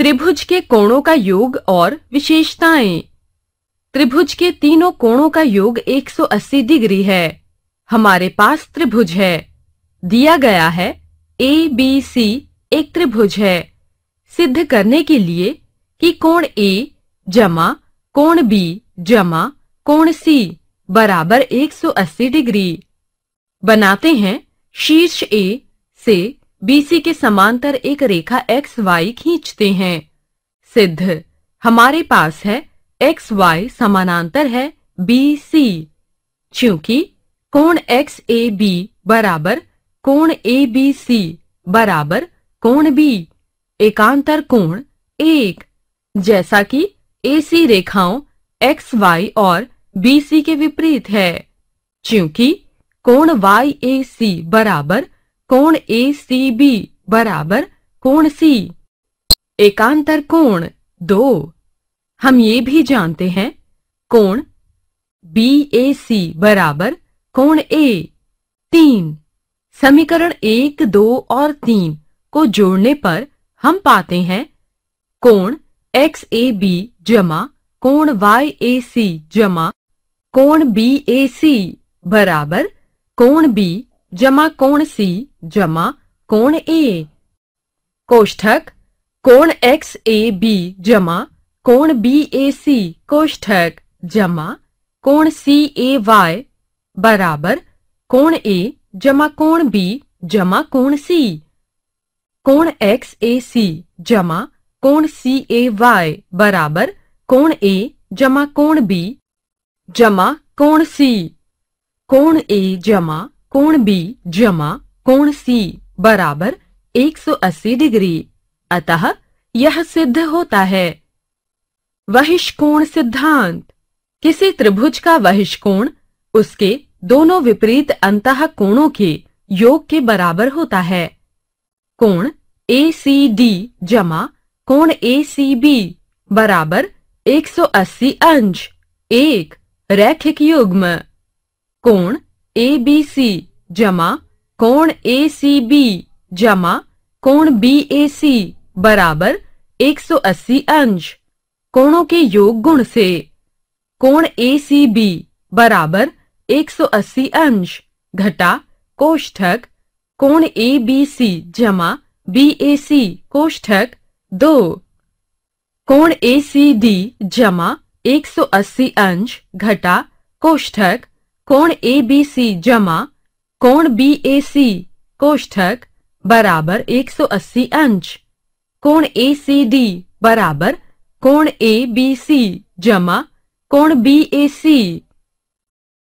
त्रिभुज के कोणों का योग और विशेषताएं त्रिभुज के तीनों कोणों का योग 180 डिग्री है हमारे पास त्रिभुज है दिया गया है ए बी सी एक त्रिभुज है सिद्ध करने के लिए कि कोण ए जमा कोण बी जमा कोण सी बराबर 180 डिग्री बनाते हैं शीर्ष ए से बीसी के समांतर एक रेखा एक्स वाई खींचते हैं सिद्ध हमारे पास है एक्स वाई समानांतर है बी सी क्योंकि कोण एक्स ए बी बराबर कोण ए बी सी बराबर कोण बी एकांतर कोण एक जैसा कि एसी रेखाओं एक्स वाई और सी के विपरीत है क्योंकि कोण वाई ए सी बराबर ए सी बी बराबर कोण सी एकांतर कोण दो हम ये भी जानते हैं कोण बी ए सी बराबर कोण ए तीन समीकरण एक दो और तीन को जोड़ने पर हम पाते हैं कोण एक्स ए बी जमा कोण वाई ए सी जमा कोण बी ए सी बराबर कोण बी जमा कोण सी जमा कोण ए कोष्ठक कोण एक्स ए बी जमा कोण बी ए सी कोष्ठक जमा कोण सी ए वाई बराबर कोण ए जमा कोण बी जमा कोण सी कोण एक्स ए सी जमा कोण सी ए वाई बराबर कोण ए जमा कोण बी जमा कोण सी कोण ए जमा कोण बी जमा कोण सी बराबर 180 डिग्री अतः यह सिद्ध होता है वहिष्कोण सिद्धांत किसी त्रिभुज का वहिष्कोण उसके दोनों विपरीत अंत कोणों के योग के बराबर होता है कोण ए सी डी जमा कोण ए सी बी बराबर 180 अंश एक रैखिक युग्म कोण ए बी सी जमा कोण ए सी बी जमा कोण बी ए सी बराबर 180 अंश कोणों के योग गुण से कोण ए सी बी बराबर 180 अंश घटा कोष्ठक कोण ए बी सी जमा बी ए सी कोष्ठक दो कोण ए सी डी जमा 180 अंश घटा कोष्ठक कोण ए बी सी जमा कोण बी ए सी कोष्ठक बराबर 180 अंश कोण ए सी डी बराबर कोण ए बी सी जमा कोण बी ए सी